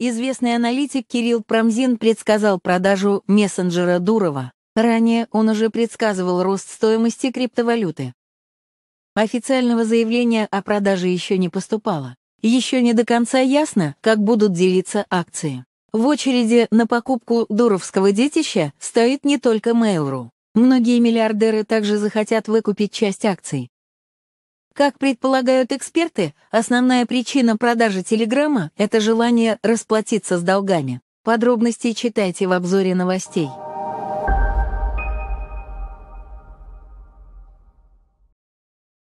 Известный аналитик Кирилл Промзин предсказал продажу мессенджера Дурова. Ранее он уже предсказывал рост стоимости криптовалюты. Официального заявления о продаже еще не поступало. Еще не до конца ясно, как будут делиться акции. В очереди на покупку дуровского детища стоит не только Mail.ru. Многие миллиардеры также захотят выкупить часть акций. Как предполагают эксперты, основная причина продажи телеграмма — это желание расплатиться с долгами. Подробности читайте в обзоре новостей.